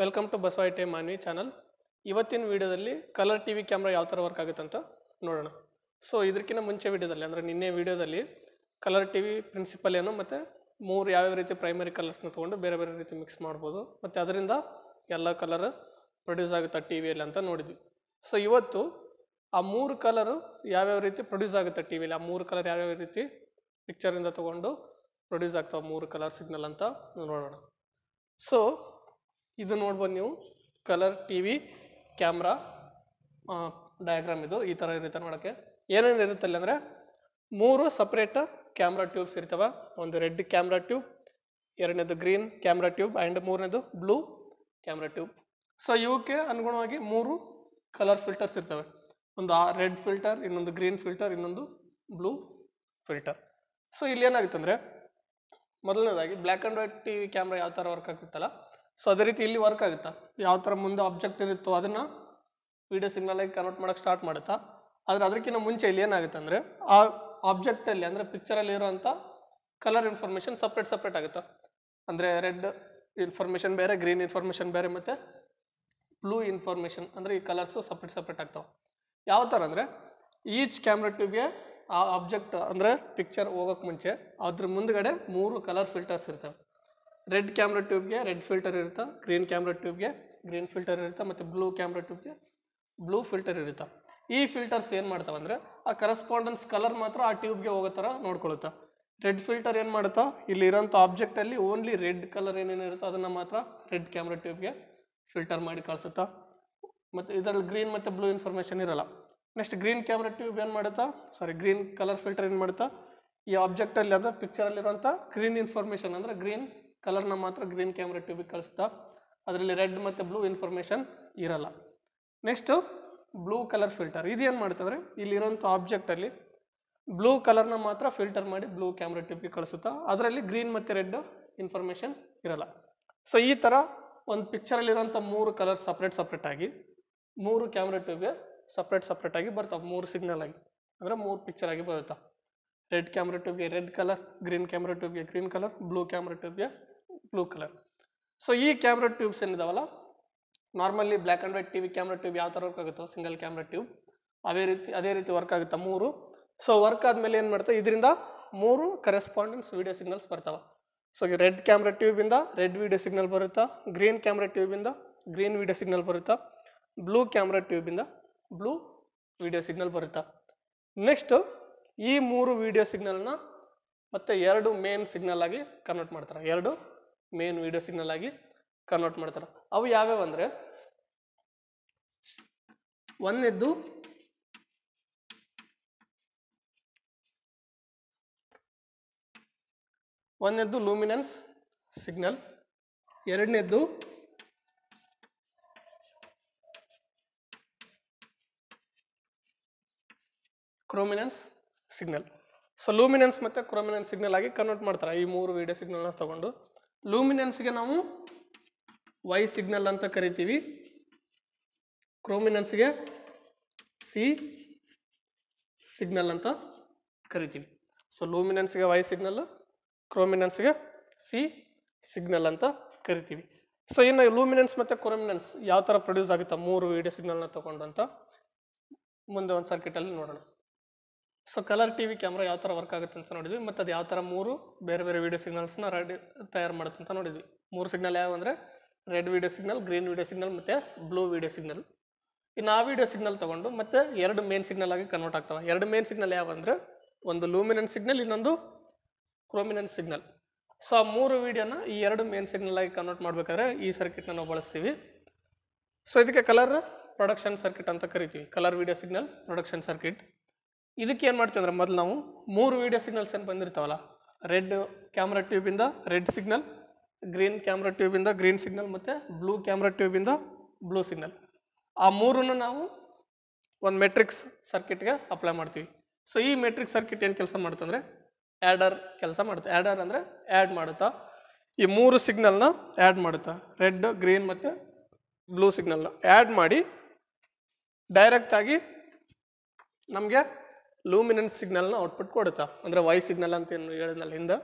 welcome to Basava time Manvi channel ಇವತ್ತಿನ ವೀಡಿಯೋದಲ್ಲಿ colour T V camera ಯಾವ ಥರ ವರ್ಕ್ ಆಗುತ್ತೆ ಅಂತ ನೋಡೋಣ ಸೊ ಇದಕ್ಕಿಂತ ಮುಂಚೆ ವಿಡಿಯೋದಲ್ಲಿ ಅಂದರೆ ನಿನ್ನೆ ವೀಡಿಯೋದಲ್ಲಿ ಕಲರ್ ಟಿ ವಿ ಪ್ರಿನ್ಸಿಪಲ್ ಏನು ಮತ್ತು ಮೂರು ಯಾವ್ಯಾವ ರೀತಿ ಪ್ರೈಮರಿ ಕಲರ್ಸ್ನ ತೊಗೊಂಡು ಬೇರೆ ಬೇರೆ ರೀತಿ ಮಿಕ್ಸ್ ಮಾಡ್ಬೋದು ಮತ್ತು ಅದರಿಂದ ಎಲ್ಲ ಕಲರ್ ಪ್ರೊಡ್ಯೂಸ್ ಆಗುತ್ತೆ ಟಿ ವಿಯಲ್ಲಿ ಅಂತ ನೋಡಿದ್ವಿ ಸೊ ಇವತ್ತು ಆ ಮೂರು ಕಲರು ಯಾವ್ಯಾವ ರೀತಿ ಪ್ರೊಡ್ಯೂಸ್ ಆಗುತ್ತೆ ಟಿ ವಿಯಲ್ಲಿ ಆ ಮೂರು ಕಲರ್ ಯಾವ್ಯಾವ ರೀತಿ ಪಿಕ್ಚರಿಂದ ತೊಗೊಂಡು ಪ್ರೊಡ್ಯೂಸ್ ಆಗ್ತಾವೆ ಮೂರು ಕಲರ್ ಸಿಗ್ನಲ್ ಅಂತ ನೋಡೋಣ ಸೊ ಇದು ನೋಡ್ಬೋದು ನೀವು colour T V camera diagram ಇದು ಈ ಥರ ಇರುತ್ತೆ ನೋಡೋಕ್ಕೆ ಏನೇನು ಇರುತ್ತೆ ಅಂದರೆ ಮೂರು ಸಪ್ರೇಟ್ ಕ್ಯಾಮ್ರಾ ಟ್ಯೂಬ್ಸ್ ಇರ್ತವೆ ಒಂದು ರೆಡ್ ಕ್ಯಾಮ್ರಾ ಟ್ಯೂಬ್ ಎರಡನೇದು ಗ್ರೀನ್ ಕ್ಯಾಮ್ರಾ ಟ್ಯೂಬ್ ಆ್ಯಂಡ್ ಮೂರನೇದು ಬ್ಲೂ ಕ್ಯಾಮ್ರಾ ಟ್ಯೂಬ್ ಸೊ ಇವಕ್ಕೆ ಅನುಗುಣವಾಗಿ ಮೂರು ಕಲರ್ ಫಿಲ್ಟರ್ಸ್ ಇರ್ತವೆ ಒಂದು ಆ ರೆಡ್ ಫಿಲ್ಟರ್ ಇನ್ನೊಂದು ಗ್ರೀನ್ ಫಿಲ್ಟರ್ ಇನ್ನೊಂದು ಬ್ಲೂ ಫಿಲ್ಟರ್ ಸೊ ಇಲ್ಲಿ ಏನಾಗುತ್ತೆ ಅಂದರೆ ಮೊದಲನೇದಾಗಿ black and white T V camera ಯಾವ ಥರ ವರ್ಕ್ ಆಗ್ತಿತ್ತಲ್ಲ ಸೊ ಅದೇ ರೀತಿ ಇಲ್ಲಿ ವರ್ಕ್ ಆಗುತ್ತಾ ಯಾವ ಥರ ಮುಂದೆ ಆಬ್ಜೆಕ್ಟ್ ಇರುತ್ತೋ ಅದನ್ನು ವೀಡಿಯೋ ಸಿಗ್ನಲಾಗಿ ಕನ್ವರ್ಟ್ ಮಾಡೋಕ್ಕೆ ಸ್ಟಾರ್ಟ್ ಮಾಡುತ್ತಾ ಆದರೆ ಅದಕ್ಕಿಂತ ಮುಂಚೆ ಇಲ್ಲಿ ಏನಾಗುತ್ತೆ ಅಂದರೆ ಆ ಆಬ್ಜೆಕ್ಟಲ್ಲಿ ಅಂದರೆ ಪಿಕ್ಚರಲ್ಲಿ ಇರೋಂಥ ಕಲರ್ ಇನ್ಫಾರ್ಮೇಷನ್ ಸಪ್ರೇಟ್ ಸಪ್ರೇಟ್ ಆಗುತ್ತೆ ಅಂದರೆ ರೆಡ್ ಇನ್ಫಾರ್ಮೇಷನ್ ಬೇರೆ ಗ್ರೀನ್ ಇನ್ಫಾರ್ಮೇಷನ್ ಬೇರೆ ಮತ್ತು ಬ್ಲೂ ಇನ್ಫಾರ್ಮೇಷನ್ ಅಂದರೆ ಈ ಕಲರ್ಸು ಸಪ್ರೇಟ್ ಸಪ್ರೇಟ್ ಆಗ್ತಾವೆ ಯಾವ ಥರ ಅಂದರೆ ಈಚ್ ಕ್ಯಾಮ್ರಾ ಟ್ಯೂಬ್ಗೆ ಆ ಆಬ್ಜೆಕ್ಟ್ ಅಂದರೆ ಪಿಕ್ಚರ್ ಹೋಗೋಕ್ಕೆ ಮುಂಚೆ ಅದ್ರ ಮುಂದ್ಗಡೆ ಮೂರು ಕಲರ್ ಫಿಲ್ಟರ್ಸ್ ಇರ್ತವೆ ರೆಡ್ ಕ್ಯಾಮ್ರಾ ಟ್ಯೂಬ್ಗೆ ರೆಡ್ ಫಿಲ್ಟರ್ ಇರುತ್ತೆ ಗ್ರೀನ್ ಕ್ಯಾಮ್ರಾ ಟ್ಯೂಬ್ಗೆ ಗ್ರೀನ್ ಫಿಲ್ಟರ್ ಇರುತ್ತೆ ಮತ್ತು ಬ್ಲೂ ಕ್ಯಾಮ್ರಾ ಟ್ಯೂಬ್ಗೆ ಬ್ಲೂ ಫಿಲ್ಟರ್ ಇರುತ್ತೆ ಈ ಫಿಲ್ಟರ್ಸ್ ಏನು ಮಾಡ್ತಾವೆ ಅಂದರೆ ಆ ಕರೆಸ್ಪಾಂಡೆನ್ಸ್ ಕಲರ್ ಮಾತ್ರ ಆ ಟ್ಯೂಬ್ಗೆ ಹೋಗೋ ಥರ ನೋಡ್ಕೊಳುತ್ತೆ ರೆಡ್ ಫಿಲ್ಟರ್ ಏನು ಮಾಡುತ್ತಾ ಇಲ್ಲಿರೋಂಥ ಆಬ್ಜೆಕ್ಟಲ್ಲಿ ಓನ್ಲಿ ರೆಡ್ ಕಲರ್ ಏನೇನಿರುತ್ತೋ ಅದನ್ನು ಮಾತ್ರ ರೆಡ್ ಕ್ಯಾಮ್ರಾ ಟ್ಯೂಬ್ಗೆ ಫಿಲ್ಟರ್ ಮಾಡಿ ಕಳಿಸುತ್ತಾ ಮತ್ತು ಇದರಲ್ಲಿ ಗ್ರೀನ್ ಮತ್ತು ಬ್ಲೂ ಇನ್ಫಾರ್ಮೇಷನ್ ಇರಲ್ಲ ನೆಕ್ಸ್ಟ್ ಗ್ರೀನ್ ಕ್ಯಾಮ್ರಾ ಟ್ಯೂಬ್ ಏನು ಮಾಡುತ್ತಾ ಸಾರಿ ಗ್ರೀನ್ ಕಲರ್ ಫಿಲ್ಟರ್ ಏನು ಮಾಡುತ್ತಾ ಈ ಆಬ್ಜೆಕ್ಟಲ್ಲಿ ಅಂದರೆ ಪಿಕ್ಚರಲ್ಲಿರುವಂಥ ಗ್ರೀನ್ ಇನ್ಫಾರ್ಮೇಷನ್ ಅಂದರೆ ಗ್ರೀನ್ ಕಲರ್ನ ಮಾತ್ರ ಗ್ರೀನ್ ಕ್ಯಾಮ್ರಾ ಟ್ಯೂಬಿಗೆ ಕಳಿಸ್ತಾ ಅದರಲ್ಲಿ ರೆಡ್ ಮತ್ತು ಬ್ಲೂ ಇನ್ಫಾರ್ಮೇಷನ್ ಇರಲ್ಲ ನೆಕ್ಸ್ಟು ಬ್ಲೂ ಕಲರ್ ಫಿಲ್ಟರ್ ಇದೇನು ಮಾಡ್ತಂದರೆ ಇಲ್ಲಿರೋಂಥ ಆಬ್ಜೆಕ್ಟಲ್ಲಿ ಬ್ಲೂ ಕಲರ್ನ ಮಾತ್ರ ಫಿಲ್ಟರ್ ಮಾಡಿ ಬ್ಲೂ ಕ್ಯಾಮ್ರಾ ಟ್ಯೂಬ್ಗೆ ಕಳಿಸುತ್ತಾ ಅದರಲ್ಲಿ ಗ್ರೀನ್ ಮತ್ತು ರೆಡ್ ಇನ್ಫಾರ್ಮೇಷನ್ ಇರಲ್ಲ ಸೊ ಈ ಥರ ಒಂದು ಪಿಕ್ಚರಲ್ಲಿರೋಂಥ ಮೂರು ಕಲರ್ ಸಪ್ರೇಟ್ ಸಪ್ರೇಟಾಗಿ ಮೂರು ಕ್ಯಾಮ್ರಾ ಟ್ಯೂಬ್ಗೆ ಸಪ್ರೇಟ್ ಸಪ್ರೇಟಾಗಿ ಬರ್ತಾವೆ ಮೂರು ಸಿಗ್ನಲ್ ಆಗಿ ಅಂದರೆ ಮೂರು ಪಿಕ್ಚರ್ ಆಗಿ ಬರುತ್ತಾ ರೆಡ್ ಕ್ಯಾಮ್ರಾ ಟ್ಯೂಬ್ಗೆ ರೆಡ್ ಕಲರ್ ಗ್ರೀನ್ ಕ್ಯಾಮ್ರಾ ಟ್ಯೂಬ್ಗೆ ಗ್ರೀನ್ ಕಲರ್ ಬ್ಲೂ ಕ್ಯಾಮ್ರಾ ಟ್ಯೂಬ್ಗೆ ಬ್ಲೂ ಕಲರ್ ಸೊ ಈ ಕ್ಯಾಮ್ರಾ ಟ್ಯೂಬ್ಸ್ ಏನಿದಾವಲ್ಲ normally black and white T V camera tube ಯಾವ ಥರ ವರ್ಕ್ ಆಗುತ್ತೋ ಸಿಂಗಲ್ ಕ್ಯಾಮ್ರಾ ಟ್ಯೂಬ್ ಅದೇ ರೀತಿ ಅದೇ ರೀತಿ ವರ್ಕ್ ಆಗುತ್ತೆ ಮೂರು ಸೊ ವರ್ಕ್ ಆದಮೇಲೆ ಏನು ಮಾಡ್ತಾ ಇದರಿಂದ ಮೂರು ಕರೆಸ್ಪಾಂಡೆನ್ಸ್ ವೀಡಿಯೋ ಸಿಗ್ನಲ್ಸ್ ಬರ್ತಾವೆ ಸೊ ರೆಡ್ ಕ್ಯಾಮ್ರಾ ಟ್ಯೂಬಿಂದ ರೆಡ್ ವೀಡಿಯೋ ಸಿಗ್ನಲ್ ಬರುತ್ತಾ ಗ್ರೀನ್ ಕ್ಯಾಮ್ರಾ ಟ್ಯೂಬಿಂದ ಗ್ರೀನ್ ವೀಡಿಯೋ ಸಿಗ್ನಲ್ ಬರುತ್ತಾ ಬ್ಲೂ ಕ್ಯಾಮ್ರಾ ಟ್ಯೂಬಿಂದ ಬ್ಲೂ ವೀಡಿಯೋ ಸಿಗ್ನಲ್ ಬರುತ್ತಾ ನೆಕ್ಸ್ಟು ಈ ಮೂರು ವೀಡಿಯೋ ಸಿಗ್ನಲ್ನ ಮತ್ತು ಎರಡು ಮೇನ್ ಸಿಗ್ನಲ್ ಆಗಿ ಕನ್ವರ್ಟ್ ಮಾಡ್ತಾರೆ ಎರಡು ಮೇನ್ ವಿಡಿಯೋ ಸಿಗ್ನಲ್ ಆಗಿ ಕನ್ವರ್ಟ್ ಮಾಡ್ತಾರೆ ಅವು ಯಾವ್ಯಾವ ಅಂದ್ರೆ ಒಂದೆದ್ದು ಒಂದನೇದ್ದು ಲೂಮಿನೆನ್ಸ್ ಸಿಗ್ನಲ್ ಎರಡನೇದ್ದು ಕ್ರೋಮಿನೆನ್ಸ್ ಸಿಗ್ನಲ್ ಸೊ ಲೂಮಿನೆನ್ಸ್ ಮತ್ತೆ ಕ್ರೋಮಿನೆನ್ಸ್ ಸಿಗ್ನಲ್ ಆಗಿ ಕನ್ವರ್ಟ್ ಮಾಡ್ತಾರೆ ಈ ಮೂರು ವಿಡಿಯೋ ಸಿಗ್ನಲ್ನ ತಗೊಂಡು ಲೂಮಿನೆನ್ಸ್ಗೆ ನಾವು ವೈ ಸಿಗ್ನಲ್ ಅಂತ ಕರಿತೀವಿ ಕ್ರೋಮಿನೆನ್ಸ್ಗೆ ಸಿ ಸಿಗ್ನಲ್ ಅಂತ ಕರಿತೀವಿ ಸೊ ಲೂಮಿನೆನ್ಸ್ಗೆ ವೈ ಸಿಗ್ನಲ್ ಕ್ರೋಮಿನೆನ್ಸ್ಗೆ ಸಿ ಸಿಗ್ನಲ್ ಅಂತ ಕರಿತೀವಿ ಸೊ ಇನ್ನು ಲೂಮಿನೆನ್ಸ್ ಮತ್ತು ಕ್ರೋಮಿನೆನ್ಸ್ ಯಾವ ಥರ ಪ್ರೊಡ್ಯೂಸ್ ಆಗುತ್ತೆ ಮೂರು ವಿಡಿಯೋ ಸಿಗ್ನಲ್ನ ತೊಗೊಂಡಂತ ಮುಂದೆ ಒಂದು ಸರ್ಕಿಟಲ್ಲಿ ನೋಡೋಣ so colour T V camera ಯಾವ ಥರ ವರ್ಕ್ ಆಗುತ್ತೆ ಅಂತ ನೋಡಿದ್ವಿ ಮತ್ತು ಅದು ಯಾವ ಥರ ಮೂರು ಬೇರೆ ಬೇರೆ ವೀಡಿಯೋ ಸಿಗ್ನಲ್ಸ್ನ ರೆಡಿ ತಯಾರು ಮಾಡುತ್ತೆ ಅಂತ ನೋಡಿದ್ವಿ ಮೂರು ಸಿಗ್ನಲ್ ಯಾವ ಅಂದರೆ red video signal green video signal ಮತ್ತು ಬ್ಲೂ ವೀಡಿಯೋ ಸಿಗ್ನಲ್ ಇನ್ನು ಆ ವೀಡಿಯೋ ಸಿಗ್ನಲ್ ತೊಗೊಂಡು ಮತ್ತು ಎರಡು ಮೇನ್ ಸಿಗ್ನಲ್ ಆಗಿ ಕನ್ವರ್ಟ್ ಆಗ್ತವೆ ಎರಡು ಮೇನ್ ಸಿಗ್ನಲ್ ಯಾವ ಅಂದರೆ ಒಂದು ಲೂಮಿನನ್ ಸಿಗ್ನಲ್ ಇನ್ನೊಂದು ಕ್ರೋಮಿನೆನ್ಸ್ ಸಿಗ್ನಲ್ ಸೊ ಆ ಮೂರು ವೀಡಿಯೋನ ಈ ಎರಡು ಮೇನ್ ಸಿಗ್ನಲ್ ಆಗಿ ಕನ್ವರ್ಟ್ ಮಾಡಬೇಕಾದ್ರೆ ಈ ಸರ್ಕಿಟ್ನ ನಾವು ಬಳಸ್ತೀವಿ ಸೊ ಇದಕ್ಕೆ ಕಲರ್ ಪ್ರೊಡಕ್ಷನ್ ಸರ್ಕಿಟ್ ಅಂತ ಕರಿತೀವಿ colour video signal production circuit ಇದಕ್ಕೆ ಏನು ಮಾಡ್ತೀವಿ ಅಂದರೆ ಮೊದಲು ನಾವು ಮೂರು ವೀಡಿಯೋ ಸಿಗ್ನಲ್ಸ್ ಏನು ಬಂದಿರ್ತಾವಲ್ಲ ರೆಡ್ ಕ್ಯಾಮ್ರಾ ಟ್ಯೂಬಿಂದ ರೆಡ್ ಸಿಗ್ನಲ್ ಗ್ರೀನ್ ಕ್ಯಾಮ್ರಾ ಟ್ಯೂಬಿಂದ ಗ್ರೀನ್ ಸಿಗ್ನಲ್ ಮತ್ತು ಬ್ಲೂ ಕ್ಯಾಮ್ರಾ ಟ್ಯೂಬಿಂದ ಬ್ಲೂ ಸಿಗ್ನಲ್ ಆ ಮೂರನ್ನು ನಾವು ಒಂದು ಮೆಟ್ರಿಕ್ಸ್ ಸರ್ಕಿಟ್ಗೆ ಅಪ್ಲೈ ಮಾಡ್ತೀವಿ ಸೊ ಈ ಮೆಟ್ರಿಕ್ ಸರ್ಕಿಟ್ ಏನು ಕೆಲಸ ಮಾಡುತ್ತಂದರೆ ಆ್ಯಡರ್ ಕೆಲಸ ಮಾಡುತ್ತೆ ಆ್ಯಡರ್ ಅಂದರೆ ಆ್ಯಡ್ ಮಾಡುತ್ತಾ ಈ ಮೂರು ಸಿಗ್ನಲ್ನ ಆ್ಯಡ್ ಮಾಡುತ್ತಾ ರೆಡ್ ಗ್ರೀನ್ ಮತ್ತು ಬ್ಲೂ ಸಿಗ್ನಲ್ನ ಆ್ಯಡ್ ಮಾಡಿ ಡೈರೆಕ್ಟಾಗಿ ನಮಗೆ ಲೂಮಿನೆನ್ಸ್ ಸಿಗ್ನಲ್ನ ಔಟ್ಪುಟ್ ಕೊಡುತ್ತಾ ಅಂದರೆ ವೈ ಸಿಗ್ನಲ್ ಅಂತ ಏನು ಹೇಳಿದ್ನಲ್ಲ ಹಿಂದೆ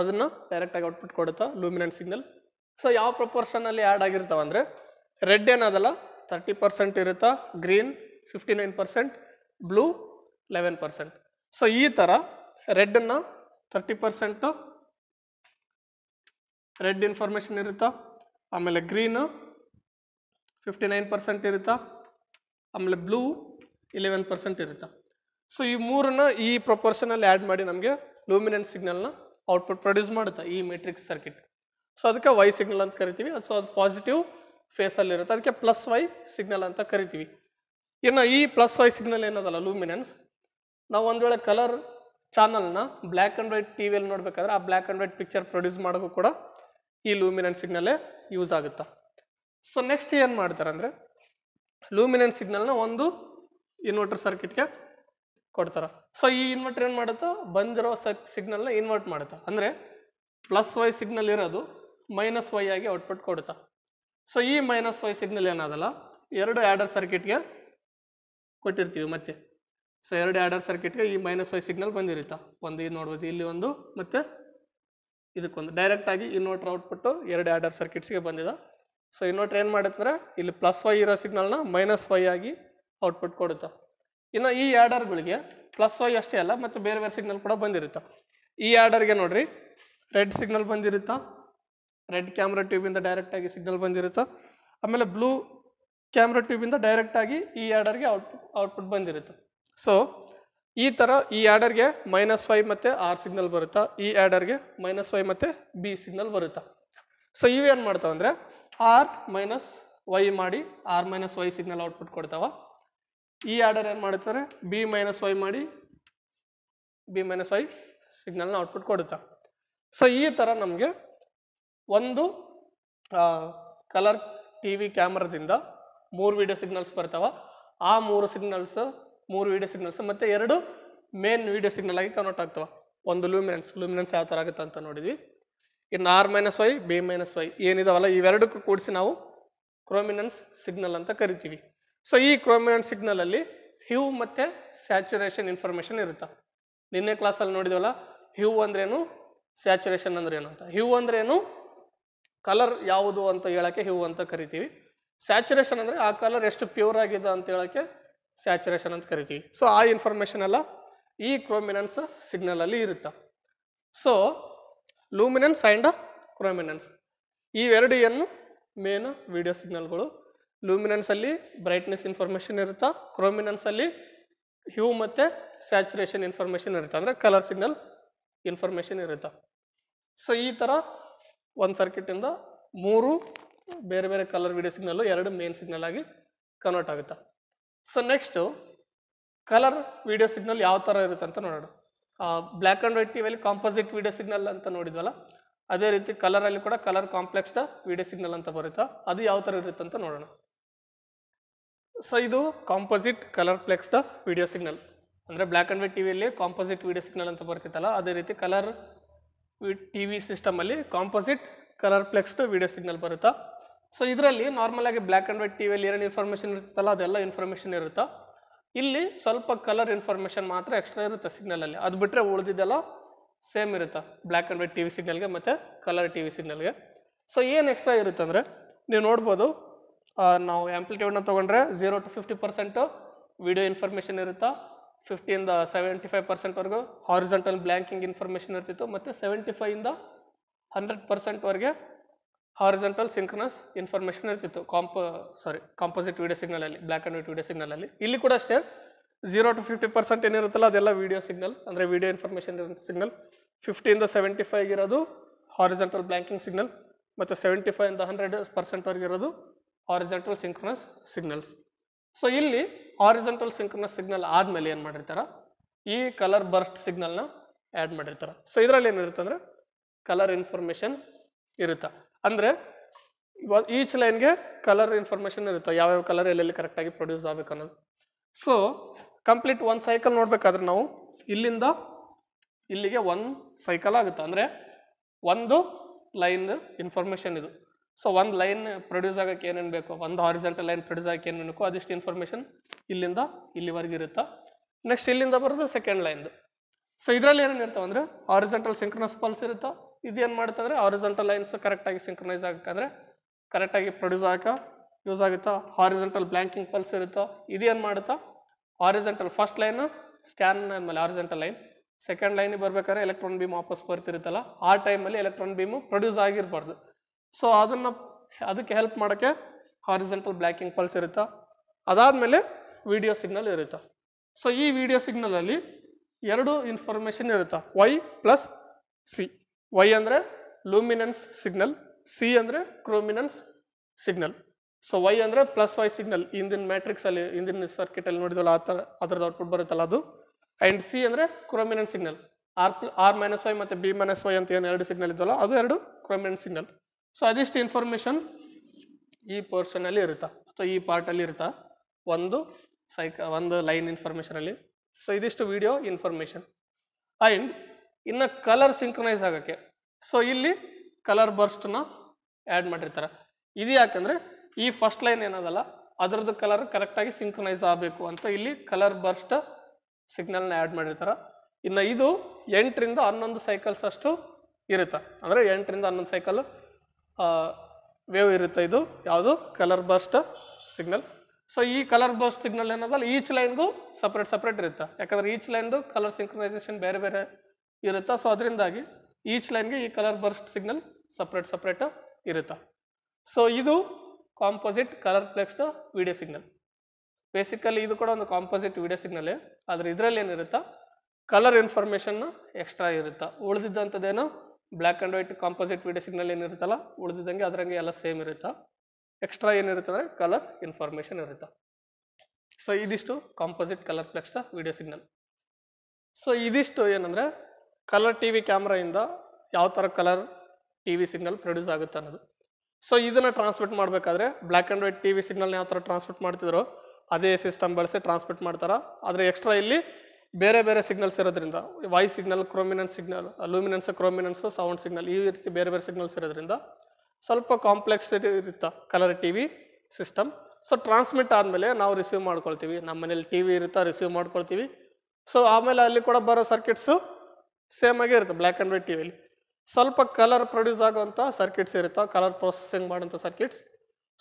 ಅದನ್ನು ಡೈರೆಕ್ಟಾಗಿ ಔಟ್ಪುಟ್ ಕೊಡುತ್ತಾ ಲೂಮಿನೆನ್ಸ್ ಸಿಗ್ನಲ್ ಸೊ ಯಾವ ಪ್ರಪೋರ್ಷನಲ್ಲಿ ಆ್ಯಡ್ ಆಗಿರ್ತಾವೆ ಅಂದರೆ ರೆಡ್ ಏನದಲ್ಲ ತರ್ಟಿ ಪರ್ಸೆಂಟ್ ಇರುತ್ತಾ green fifty nine percent blue eleven percent so ಈ ಥರ ರೆಡ್ಡನ್ನು ತರ್ಟಿ ಪರ್ಸೆಂಟು ರೆಡ್ ಇನ್ಫಾರ್ಮೇಷನ್ ಇರುತ್ತಾ ಆಮೇಲೆ ಗ್ರೀನು ಫಿಫ್ಟಿ ನೈನ್ ಪರ್ಸೆಂಟ್ ಇರುತ್ತಾ ಆಮೇಲೆ ಬ್ಲೂ ಇಲೆವೆನ್ ಪರ್ಸೆಂಟ್ ಇರುತ್ತಾ ಸೊ ಈ ಮೂರನ್ನ ಈ ಪ್ರೊಪೋರ್ಷನಲ್ಲಿ ಆ್ಯಡ್ ಮಾಡಿ ನಮಗೆ ಲೂಮಿನೆಂಟ್ ಸಿಗ್ನಲ್ನ ಔಟ್ಪುಟ್ ಪ್ರೊಡ್ಯೂಸ್ ಮಾಡುತ್ತೆ ಈ ಮೆಟ್ರಿಕ್ ಸರ್ಕಿಟ್ ಸೊ ಅದಕ್ಕೆ ವೈ ಸಿಗ್ನಲ್ ಅಂತ ಕರಿತೀವಿ ಅದು ಸೊ ಅದು ಪಾಸಿಟಿವ್ ಇರುತ್ತೆ ಅದಕ್ಕೆ ಪ್ಲಸ್ ವೈ ಸಿಗ್ನಲ್ ಅಂತ ಕರಿತೀವಿ ಇನ್ನು ಈ ಪ್ಲಸ್ ವೈ ಸಿಗ್ನಲ್ ಏನದಲ್ಲ ಲೂಮಿನೆನ್ಸ್ ನಾವು ಒಂದು ವೇಳೆ ಕಲರ್ ಚಾನಲ್ನ ಬ್ಲ್ಯಾಕ್ ಆ್ಯಂಡ್ ವೈಟ್ ಟಿ ಅಲ್ಲಿ ನೋಡಬೇಕಾದ್ರೆ ಆ black and white picture produce ಮಾಡೋಕ್ಕೂ ಕೂಡ ಈ ಲೂಮಿನೆಂಟ್ ಸಿಗ್ನಲ್ಲೇ ಯೂಸ್ ಆಗುತ್ತಾ ಸೊ ನೆಕ್ಸ್ಟ್ ಏನು ಮಾಡ್ತಾರೆ ಅಂದರೆ ಲೂಮಿನೆಂಟ್ ಸಿಗ್ನಲ್ನ ಒಂದು ಇನ್ವರ್ಟರ್ ಸರ್ಕಿಟ್ಗೆ ಕೊಡ್ತಾರೆ ಸೊ ಈ ಇನ್ವರ್ಟರ್ ಏನು ಮಾಡುತ್ತೆ ಬಂದಿರೋ ಸಿಗ್ನಲ್ನ ಇನ್ವರ್ಟ್ ಮಾಡುತ್ತೆ ಅಂದರೆ ಪ್ಲಸ್ ವೈ ಸಿಗ್ನಲ್ ಇರೋದು ಮೈನಸ್ ವೈ ಆಗಿ ಔಟ್ಪುಟ್ ಕೊಡುತ್ತಾ ಸೊ ಈ ಮೈನಸ್ ವೈ ಸಿಗ್ನಲ್ ಏನಾದಲ್ಲ ಎರಡು ಆ್ಯಡರ್ ಸರ್ಕಿಟ್ಗೆ ಕೊಟ್ಟಿರ್ತೀವಿ ಮತ್ತೆ ಸೊ ಎರಡು ಆ್ಯಡರ್ ಸರ್ಕಿಟ್ಗೆ ಈ ಮೈನಸ್ ವೈ ಸಿಗ್ನಲ್ ಬಂದಿರುತ್ತೆ ಒಂದು ಇದು ನೋಡ್ಬೋದು ಇಲ್ಲಿ ಒಂದು ಮತ್ತು ಇದಕ್ಕೊಂದು ಡೈರೆಕ್ಟಾಗಿ ಇನ್ವರ್ಟರ್ ಔಟ್ಪುಟ್ಟು ಎರಡು ಆ್ಯಡರ್ ಸರ್ಕಿಟ್ಸ್ಗೆ ಬಂದಿದೆ ಸೊ ಇನ್ವರ್ಟರ್ ಏನು ಮಾಡುತ್ತಂದ್ರೆ ಇಲ್ಲಿ ಪ್ಲಸ್ ವೈ ಇರೋ ಸಿಗ್ನಲ್ನ ಮೈನಸ್ ವೈ ಆಗಿ ಔಟ್ಪುಟ್ ಕೊಡುತ್ತಾ ಇನ್ನು ಈ ಆ್ಯಡರ್ಗಳಿಗೆ ಪ್ಲಸ್ ವೈ ಅಷ್ಟೇ ಅಲ್ಲ ಮತ್ತು ಬೇರೆ ಬೇರೆ ಸಿಗ್ನಲ್ ಕೂಡ ಬಂದಿರುತ್ತೆ ಈ ಆರ್ಡರ್ಗೆ ನೋಡಿರಿ ರೆಡ್ ಸಿಗ್ನಲ್ ಬಂದಿರುತ್ತಾ ರೆಡ್ ಕ್ಯಾಮ್ರಾ ಟ್ಯೂಬಿಂದ ಡೈರೆಕ್ಟಾಗಿ ಸಿಗ್ನಲ್ ಬಂದಿರುತ್ತೋ ಆಮೇಲೆ ಬ್ಲೂ ಕ್ಯಾಮ್ರಾ ಟ್ಯೂಬಿಂದ ಡೈರೆಕ್ಟಾಗಿ ಈ ಆ್ಯಡರ್ಗೆ ಔಟ್ ಔಟ್ಪುಟ್ ಬಂದಿರುತ್ತೆ ಸೊ ಈ ಥರ ಈ ಆ್ಯಡರ್ಗೆ ಮೈನಸ್ ವೈ ಮತ್ತು ಆರ್ ಸಿಗ್ನಲ್ ಬರುತ್ತಾ ಈ ಆ್ಯಡರ್ಗೆ ಮೈನಸ್ ವೈ ಮತ್ತು ಬಿ ಸಿಗ್ನಲ್ ಬರುತ್ತಾ ಸೊ ಇವು ಏನು ಮಾಡ್ತಾವಂದರೆ ಆರ್ ಮೈನಸ್ ವೈ ಮಾಡಿ R minus Y signal output ಕೊಡ್ತಾವ ಈ ಆರ್ಡರ್ ಏನು ಮಾಡ್ತಾರೆ ಬಿ ಮೈನಸ್ ವೈ ಮಾಡಿ ಬಿ ಮೈನಸ್ ವೈ ಸಿಗ್ನಲ್ನ ಔಟ್ಪುಟ್ ಕೊಡುತ್ತೆ ಸೊ ಈ ಥರ ನಮಗೆ ಒಂದು ಕಲರ್ ಟಿ ವಿ ಕ್ಯಾಮ್ರಾದಿಂದ ಮೂರು ವಿಡಿಯೋ ಸಿಗ್ನಲ್ಸ್ ಬರ್ತಾವೆ ಆ ಮೂರು ಸಿಗ್ನಲ್ಸ್ ಮೂರು ವಿಡಿಯೋ ಸಿಗ್ನಲ್ಸ್ ಮತ್ತು ಎರಡು ಮೇನ್ ವಿಡಿಯೋ ಸಿಗ್ನಲ್ ಆಗಿ ಕನ್ವರ್ಟ್ ಆಗ್ತವೆ ಒಂದು ಲೂಮಿನೆನ್ಸ್ ಲೂಮಿನೆನ್ಸ್ ಯಾವ ಥರ ಆಗುತ್ತೆ ಅಂತ ನೋಡಿದ್ವಿ ಇನ್ನು R minus Y B minus Y ಏನಿದಾವಲ್ಲ ಇವೆರಡಕ್ಕೂ ಕೂಡಿಸಿ ನಾವು ಕ್ರೋಮಿನೆನ್ಸ್ ಸಿಗ್ನಲ್ ಅಂತ ಕರಿತೀವಿ ಸೊ ಈ ಸಿಗ್ನಲ್ ಸಿಗ್ನಲಲ್ಲಿ ಹ್ಯೂ ಮತ್ತು ಸ್ಯಾಚುರೇಷನ್ ಇನ್ಫಾರ್ಮೇಷನ್ ಇರುತ್ತೆ ನಿನ್ನೆ ಕ್ಲಾಸಲ್ಲಿ ನೋಡಿದ್ವಲ್ಲ ಹ್ಯೂ ಅಂದ್ರೇನು ಸ್ಯಾಚುರೇಷನ್ ಅಂದ್ರೆ ಏನು ಅಂತ ಹ್ಯೂ ಅಂದ್ರೇನು ಕಲರ್ ಯಾವುದು ಅಂತ ಹೇಳೋಕ್ಕೆ ಹ್ಯೂ ಅಂತ ಕರಿತೀವಿ ಸ್ಯಾಚುರೇಷನ್ ಅಂದರೆ ಆ ಕಲರ್ ಎಷ್ಟು ಪ್ಯೂರ್ ಆಗಿದೆ ಅಂತ ಹೇಳೋಕ್ಕೆ ಸ್ಯಾಚುರೇಷನ್ ಅಂತ ಕರಿತೀವಿ ಸೊ ಆ ಇನ್ಫಾರ್ಮೇಷನ್ ಎಲ್ಲ ಈ ಕ್ರೋಮಿನೆನ್ಸ್ ಸಿಗ್ನಲಲ್ಲಿ ಇರುತ್ತೆ ಸೊ ಲೂಮಿನೆನ್ಸ್ ಆ್ಯಂಡ್ ಕ್ರೋಮಿನೆನ್ಸ್ ಇವೆರಡು ಏನು ಮೇನ್ ವಿಡಿಯೋ ಸಿಗ್ನಲ್ಗಳು ಲೂಮಿನೆನ್ಸಲ್ಲಿ ಬ್ರೈಟ್ನೆಸ್ ಇನ್ಫಾರ್ಮೇಷನ್ ಇರುತ್ತಾ ಕ್ರೋಮಿನೆನ್ಸಲ್ಲಿ ಹ್ಯೂ ಮತ್ತು ಸ್ಯಾಚುರೇಷನ್ ಇನ್ಫಾರ್ಮೇಷನ್ ಇರುತ್ತೆ ಅಂದರೆ ಕಲರ್ ಸಿಗ್ನಲ್ ಇನ್ಫಾರ್ಮೇಷನ್ ಇರುತ್ತೆ ಸೊ ಈ ಥರ ಒಂದು ಸರ್ಕಿಟಿಂದ ಮೂರು ಬೇರೆ ಬೇರೆ ಕಲರ್ ವಿಡಿಯೋ ಸಿಗ್ನಲ್ಲು ಎರಡು ಮೇನ್ ಸಿಗ್ನಲ್ ಆಗಿ ಕನ್ವರ್ಟ್ ಆಗುತ್ತೆ so next colour video signal ಯಾವ ಥರ ಇರುತ್ತೆ ಅಂತ ನೋಡೋಣ ಬ್ಲ್ಯಾಕ್ ಆ್ಯಂಡ್ ವೈಟ್ ಟಿವಿಯಲ್ಲಿ ಕಾಂಪೋಸಿಟ್ ವಿಡಿಯೋ ಸಿಗ್ನಲ್ ಅಂತ ನೋಡಿದ್ವಲ್ಲ ಅದೇ ರೀತಿ ಕಲರಲ್ಲಿ ಕೂಡ ಕಲರ್ ಕಾಂಪ್ಲೆಕ್ಸ್ದ ವಿಡಿಯೋ ಸಿಗ್ನಲ್ ಅಂತ ಬರುತ್ತೆ ಅದು ಯಾವ ಥರ ಇರುತ್ತೆ ಅಂತ ನೋಡೋಣ ಸೊ ಇದು composite colour plexed video signal ಅಂದರೆ ಬ್ಲ್ಯಾಕ್ ಆ್ಯಂಡ್ ವೈಟ್ ಟಿವಿಯಲ್ಲಿ ಕಾಂಪೋಸಿಟ್ ವಿಡಿಯೋ ಸಿಗ್ನಲ್ ಅಂತ ಬರ್ತಿತ್ತಲ್ಲ ಅದೇ ರೀತಿ ಕಲರ್ ಟಿ ವಿ ಸಿಸ್ಟಮಲ್ಲಿ composite colour plexed video signal ಬರುತ್ತಾ ಸೊ ಇದರಲ್ಲಿ ನಾರ್ಮಲ್ ಆಗಿ ಬ್ಲ್ಯಾಕ್ ಆ್ಯಂಡ್ ವೈಟ್ ಟಿ ವಿಯಲ್ಲಿ ಏನೇನು ಇನ್ಫಾರ್ಮೇಷನ್ ಇರುತ್ತಲ್ಲ ಅದೆಲ್ಲ ಇನ್ಫಾರ್ಮೇಷನ್ ಇರುತ್ತಾ ಇಲ್ಲಿ ಸ್ವಲ್ಪ ಕಲರ್ ಇನ್ಫಾರ್ಮೇಷನ್ ಮಾತ್ರ ಎಕ್ಸ್ಟ್ರಾ ಇರುತ್ತೆ ಸಿಗ್ನಲಲ್ಲಿ ಅದು ಬಿಟ್ಟರೆ ಉಳಿದಿದ್ದೆಲ್ಲ ಸೇಮ್ ಇರುತ್ತೆ black and white T V ಸಿಗ್ನಲ್ಗೆ ಮತ್ತು ಕಲರ್ ಟಿ ವಿ ಸಿಗ್ನಲ್ಗೆ ಸೊ ಏನು ಎಕ್ಸ್ಟ್ರಾ ಇರುತ್ತೆ ಅಂದರೆ ನೀವು ನೋಡ್ಬೋದು ನಾವು ಆ್ಯಂಪ್ಲಿಟ್ಯೂಡ್ನ ತೊಗೊಂಡ್ರೆ zero to fifty percent video information ಇರುತ್ತಾ ಫಿಫ್ಟಿಯಿಂದ ಸೆವೆಂಟಿ ಫೈವ್ ಪರ್ಸೆಂಟ್ವರೆಗೂ ಹಾರಿಜಂಟಲ್ ಬ್ಲ್ಯಾಂಕಿಂಗ್ ಇನ್ಫಾರ್ಮೇಷನ್ ಇರ್ತಿತ್ತು ಮತ್ತು ಸೆವೆಂಟಿ ಫೈಯಿಂದ ಹಂಡ್ರೆಡ್ ಪರ್ಸೆಂಟ್ವರೆಗೆ ಹಾರಿಜಂಟಲ್ ಸಿಂಕ್ರನಸ್ ಇನ್ಫಾರ್ಮೇಷನ್ ಇರ್ತಿತ್ತು ಕಾಂಪ ಸಾರಿ ಕಾಂಪೋಸಿಟ್ ವೀಡಿಯೋ ಸಿಗ್ನಲಲ್ಲಿ ಬ್ಲ್ಯಾಕ್ ಆ್ಯಂಡ್ ವೈಟ್ ವಿಡಿಯೋ ಸಿಗ್ನಲಲ್ಲಿ ಇಲ್ಲಿ ಕೂಡ ಅಷ್ಟೇ ಝೀರೋ ಟು ಫಿಫ್ಟಿ ಪರ್ಸೆಂಟ್ ಏನಿರುತ್ತಲ್ಲ ಅದೆಲ್ಲ ವೀಡಿಯೋ ಸಿಗ್ನಲ್ ಅಂದರೆ ವೀಡಿಯೋ ಇನ್ಫಾರ್ಮೇಷನ್ ಇರುವಂಥ ಸಿಗ್ನಲ್ ಫಿಫ್ಟಿಯಿಂದ ಸೆವೆಂಟಿ ಫೈವ್ ಇರೋದು ಹಾರಿಸಂಟಲ್ ಬ್ಲ್ಯಾಂಕಿಂಗ್ ಸಿಗ್ನಲ್ ಮತ್ತು ಸೆವೆಂಟಿ ಫೈವಿಂದ ಹಂಡ್ರೆಡ್ ಪರ್ಸೆಂಟ್ವರೆಗೆ ಇರೋದು ಆರಿಜೆಂಟಲ್ ಸಿಂಕ್ರನಸ್ ಸಿಗ್ನಲ್ಸ್ ಸೊ ಇಲ್ಲಿ ಆರಿಜೆಂಟಲ್ ಸಿಂಕ್ರನಸ್ ಸಿಗ್ನಲ್ ಆದಮೇಲೆ ಏನು ಮಾಡಿರ್ತಾರೆ ಈ ಕಲರ್ ಬರ್ಸ್ಟ್ ಸಿಗ್ನಲ್ನ ಆ್ಯಡ್ ಮಾಡಿರ್ತಾರೆ ಸೊ ಇದರಲ್ಲಿ ಏನಿರುತ್ತೆ ಅಂದರೆ ಕಲರ್ ಇನ್ಫಾರ್ಮೇಷನ್ ಇರುತ್ತೆ ಅಂದರೆ ಈಚ್ ಲೈನ್ಗೆ ಕಲರ್ ಇನ್ಫಾರ್ಮೇಷನ್ ಇರುತ್ತೆ ಯಾವ್ಯಾವ ಕಲರ್ ಎಲ್ಲೆಲ್ಲಿ ಕರೆಕ್ಟಾಗಿ ಪ್ರೊಡ್ಯೂಸ್ ಆಗಬೇಕು ಅನ್ನೋದು ಸೊ ಕಂಪ್ಲೀಟ್ ಒಂದು ಸೈಕಲ್ ನೋಡಬೇಕಾದ್ರೆ ನಾವು ಇಲ್ಲಿಂದ ಇಲ್ಲಿಗೆ ಒಂದು ಸೈಕಲ್ ಆಗುತ್ತೆ ಅಂದರೆ ಒಂದು ಲೈನ್ ಇನ್ಫಾರ್ಮೇಷನ್ ಇದು ಸೊ ಒಂದು ಲೈನ್ ಪ್ರೊಡ್ಯೂಸ್ ಆಗೋಕ್ಕೆ ಏನೇನು ಬೇಕೋ ಒಂದು ಆರಿಜೆಂಟಲ್ ಲೈನ್ ಪ್ರೊಡ್ಯೂಸ್ ಆಗಕ್ಕೆ ಏನೇನು ಬೇಕೋ ಅದಿಷ್ಟು ಇನ್ಫಾರ್ಮೇಷನ್ ಇಲ್ಲಿಂದ ಇಲ್ಲಿವರೆಗೆ ಇರುತ್ತಾ ನೆಕ್ಸ್ಟ್ ಇಲ್ಲಿಂದ ಬರೋದು ಸೆಕೆಂಡ್ ಲೈನ್ದು ಸೊ ಇದರಲ್ಲಿ ಏನೇನು ಇರ್ತಾವೆ ಅಂದರೆ ಆರಿಜೆಂಟಲ್ ಸಿಂಕ್ರನಸ್ ಪಲ್ಸ್ ಏನು ಇದೇನು ಮಾಡುತ್ತಂದರೆ ಆರಿಜೆಂಟಲ್ ಲೈನ್ಸ್ ಕರೆಕ್ಟಾಗಿ ಸಿಂಕ್ರನೈಸ್ ಆಗಕ್ಕಂದ್ರೆ ಕರೆಕ್ಟಾಗಿ ಪ್ರೊಡ್ಯೂಸ್ ಆಗಕ್ಕೆ ಯೂಸ್ ಆಗುತ್ತಾ ಆರಿಜೆಂಟಲ್ ಬ್ಲ್ಯಾಂಕಿಂಗ್ ಪಲ್ಸ್ ಇದು ಏನು ಮಾಡುತ್ತಾ ಆರಿಜೆಂಟಲ್ ಫಸ್ಟ್ ಲೈನು ಸ್ಕ್ಯಾನ್ ಆದಮೇಲೆ ಆರಿಜೆಂಟಲ್ ಲೈನ್ ಸೆಕೆಂಡ್ ಲೈನಿಗೆ ಬರ್ಬೇಕಾದ್ರೆ ಎಲೆಕ್ಟ್ರಾನ್ ಬೀಮ್ ವಾಪಸ್ ಬರ್ತಿರುತ್ತಲ್ಲ ಆ ಟೈಮಲ್ಲಿ ಎಲೆಕ್ಟ್ರಾನ್ ಬೀಮು ಪ್ರೊಡ್ಯೂಸ್ ಆಗಿರಬಾರ್ದು ಸೊ ಅದನ್ನು ಅದಕ್ಕೆ ಹೆಲ್ಪ್ ಮಾಡೋಕ್ಕೆ ಹಾರಿಸೆಂಟಲ್ ಬ್ಲ್ಯಾಕಿಂಗ್ ಪಲ್ಸ್ ಇರುತ್ತಾ ಅದಾದಮೇಲೆ ವಿಡಿಯೋ ಸಿಗ್ನಲ್ ಇರುತ್ತಾ ಸೊ ಈ ವಿಡಿಯೋ ಸಿಗ್ನಲಲ್ಲಿ ಎರಡು ಇನ್ಫಾರ್ಮೇಷನ್ ಇರುತ್ತಾ ವೈ ಪ್ಲಸ್ ಸಿ ವೈ ಅಂದರೆ ಲೂಮಿನೆನ್ಸ್ ಸಿಗ್ನಲ್ ಸಿ ಅಂದರೆ ಕ್ರೋಮಿನನ್ಸ್ ಸಿಗ್ನಲ್ ಸೊ ವೈ ಅಂದರೆ ಪ್ಲಸ್ ವೈ ಸಿಗ್ನಲ್ ಇಂದಿನ ಮ್ಯಾಟ್ರಿಕ್ಸಲ್ಲಿ ಇಂದಿನ ಸರ್ಕಿಟಲ್ಲಿ ನೋಡಿದಲ್ಲ ಆ ಥರ ಅದರದ್ದು ಔಟ್ಪುಟ್ ಬರುತ್ತಲ್ಲ ಅದು ಆ್ಯಂಡ್ ಸಿ ಅಂದರೆ ಕ್ರೋಮಿನೆನ್ಸ್ ಸಿಗ್ನಲ್ ಆರ್ ಪ್ಲ ಆರ್ ಮೈನಸ್ ವೈ ಮತ್ತು ಬಿ ಮೈನಸ್ ವೈ ಅಂತ ಏನು ಎರಡು ಸಿಗ್ನಲ್ ಇದ್ದಲ್ಲ ಅದು ಎರಡು ಕ್ರೋಮಿನೆನ್ಸ್ ಸಿಗ್ನಲ್ ಸೊ ಅದಿಷ್ಟು ಇನ್ಫಾರ್ಮೇಷನ್ ಈ ಅಲ್ಲಿ ಇರುತ್ತಾ ಅಥವಾ ಈ ಪಾರ್ಟಲ್ಲಿ ಇರುತ್ತಾ ಒಂದು ಸೈಕ ಒಂದು ಲೈನ್ ಇನ್ಫಾರ್ಮೇಷನಲ್ಲಿ ಸೊ ಇದಿಷ್ಟು ವಿಡಿಯೋ ಇನ್ಫಾರ್ಮೇಷನ್ ಆ್ಯಂಡ್ ಇನ್ನು ಕಲರ್ ಸಿಂಕ್ರನೈಸ್ ಆಗೋಕ್ಕೆ ಸೊ ಇಲ್ಲಿ ಕಲರ್ ಬರ್ಸ್ಟನ್ನ ಆ್ಯಡ್ ಮಾಡಿರ್ತಾರೆ ಇದು ಯಾಕಂದರೆ ಈ ಫಸ್ಟ್ ಲೈನ್ ಏನದಲ್ಲ ಅದರದ್ದು ಕಲರ್ ಕರೆಕ್ಟಾಗಿ ಸಿಂಕ್ರನೈಸ್ ಆಗಬೇಕು ಅಂತ ಇಲ್ಲಿ ಕಲರ್ ಬರ್ಸ್ಟ್ ಸಿಗ್ನಲ್ನ ಆ್ಯಡ್ ಮಾಡಿರ್ತಾರೆ ಇನ್ನು ಇದು ಎಂಟರಿಂದ ಹನ್ನೊಂದು ಸೈಕಲ್ಸ್ ಅಷ್ಟು ಇರುತ್ತೆ ಅಂದರೆ ಎಂಟರಿಂದ ಹನ್ನೊಂದು ಸೈಕಲ್ ವೇವ್ ಇರುತ್ತೆ ಇದು ಯಾವುದು ಕಲರ್ ಬರ್ಸ್ಟ್ ಸಿಗ್ನಲ್ ಸೊ ಈ ಕಲರ್ ಬರ್ಸ್ಟ್ ಸಿಗ್ನಲ್ ಏನದಲ್ಲ ಈಚ್ ಲೈನ್ಗೂ ಸಪ್ರೇಟ್ ಸಪ್ರೇಟ್ ಇರುತ್ತೆ ಯಾಕಂದರೆ ಈಚ್ ಲೈನ್ದು ಕಲರ್ ಸಿಂಕ್ರನೈಸೇಷನ್ ಬೇರೆ ಬೇರೆ ಇರುತ್ತಾ ಸೊ ಅದರಿಂದಾಗಿ ಈಚ್ ಲೈನ್ಗೆ ಈ colour burst signal separate separate ಇರುತ್ತೆ ಸೊ ಇದು composite colour plexed video signal basically ಇದು ಕೂಡ ಒಂದು ಕಾಂಪೋಸಿಟ್ ವಿಡಿಯೋ ಸಿಗ್ನಲ್ ಆದರೆ ಇದರಲ್ಲಿ ಏನಿರುತ್ತಾ ಕಲರ್ ಇನ್ಫಾರ್ಮೇಷನ್ ಎಕ್ಸ್ಟ್ರಾ ಇರುತ್ತಾ ಉಳಿದಿದ್ದಂಥದ್ದೇನು black and white composite video signal ಏನಿರುತ್ತಲ್ಲ ಉಳಿದಿದ್ದಂಗೆ ಅದರಂಗೆ ಎಲ್ಲ ಸೇಮ್ ಇರುತ್ತೆ ಎಕ್ಸ್ಟ್ರಾ ಏನಿರುತ್ತೆ ಅಂದರೆ ಕಲರ್ ಇನ್ಫಾರ್ಮೇಷನ್ ಇರುತ್ತೆ ಸೊ ಇದಿಷ್ಟು ಕಾಂಪೋಸಿಟ್ ಕಲರ್ ಪ್ಲೆಕ್ಸ್ನ ವೀಡಿಯೋ ಸಿಗ್ನಲ್ ಸೊ ಇದಿಷ್ಟು ಏನಂದರೆ ಕಲರ್ ಟಿ ವಿ ಕ್ಯಾಮ್ರಾಯಿಂದ ಯಾವ ಥರ colour T V signal produce ಆಗುತ್ತೆ ಅನ್ನೋದು ಸೊ ಇದನ್ನು ಟ್ರಾನ್ಸ್ಮಿಟ್ ಮಾಡಬೇಕಾದ್ರೆ black and white T V ಸಿಗ್ನಲ್ನ ಯಾವ ಥರ ಟ್ರಾನ್ಸ್ಮಿಟ್ ಮಾಡ್ತಿದ್ರು ಅದೇ ಸಿಸ್ಟಮ್ ಬಳಸಿ ಟ್ರಾನ್ಸ್ಮಿಟ್ ಮಾಡ್ತಾರೆ ಆದರೆ ಎಕ್ಸ್ಟ್ರಾ ಇಲ್ಲಿ ಬೇರೆ ಬೇರೆ ಸಿಗ್ನಲ್ಸ್ ಇರೋದ್ರಿಂದ Y signal chrominance signal luminance chrominance sound signal ಈ ರೀತಿ ಬೇರೆ ಬೇರೆ ಸಿಗ್ನಲ್ಸ್ ಇರೋದ್ರಿಂದ ಸ್ವಲ್ಪ ಕಾಂಪ್ಲೆಕ್ಸ್ ಇರುತ್ತೆ colour T V system so transmit ಆದಮೇಲೆ ನಾವು ರಿಸೀವ್ ಮಾಡ್ಕೊಳ್ತೀವಿ ನಮ್ಮ ಮನೇಲಿ ಟಿ ವಿ ಇರುತ್ತೆ ರಿಸೀವ್ ಮಾಡ್ಕೊಳ್ತೀವಿ ಸೊ ಆಮೇಲೆ ಅಲ್ಲಿ ಕೂಡ ಬರೋ ಸರ್ಕಿಟ್ಸು ಸೇಮ್ ಆಗೇ ಇರುತ್ತೆ ಬ್ಲ್ಯಾಕ್ ಆ್ಯಂಡ್ ವೈಟ್ ಟಿ ವಿಲಿ ಸ್ವಲ್ಪ ಕಲರ್ ಪ್ರೊಡ್ಯೂಸ್ ಆಗೋವಂಥ ಸರ್ಕಿಟ್ಸ್ ಇರುತ್ತೆ ಕಲರ್ ಪ್ರೊಸೆಸಿಂಗ್ ಮಾಡೋಂಥ ಸರ್ಕಿಟ್ಸ್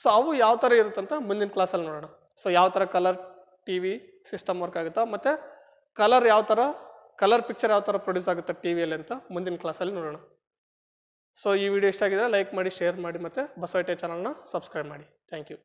ಸೊ ಅವು ಯಾವ ಥರ ಇರುತ್ತಂತ ಮುಂದಿನ ಕ್ಲಾಸಲ್ಲಿ ನೋಡೋಣ ಸೊ ಯಾವ ಥರ colour T V system work ಆಗುತ್ತೆ ಮತ್ತು ಕಲರ್ ಯಾವ ಥರ ಕಲರ್ ಪಿಕ್ಚರ್ ಯಾವ ಥರ ಪ್ರೊಡ್ಯೂಸ್ ಆಗುತ್ತೆ ಟಿ ವಿಯಲ್ಲಿ ಅಂತ ಮುಂದಿನ ಕ್ಲಾಸಲ್ಲಿ ನೋಡೋಣ ಸೊ ಈ ವಿಡಿಯೋ ಇಷ್ಟ ಆಗಿದ್ರೆ ಲೈಕ್ ಮಾಡಿ ಶೇರ್ ಮಾಡಿ ಮತ್ತು ಬಸವಟೆ ಚಾನಲ್ನ ಸಬ್ಸ್ಕ್ರೈಬ್ ಮಾಡಿ ಥ್ಯಾಂಕ್ ಯು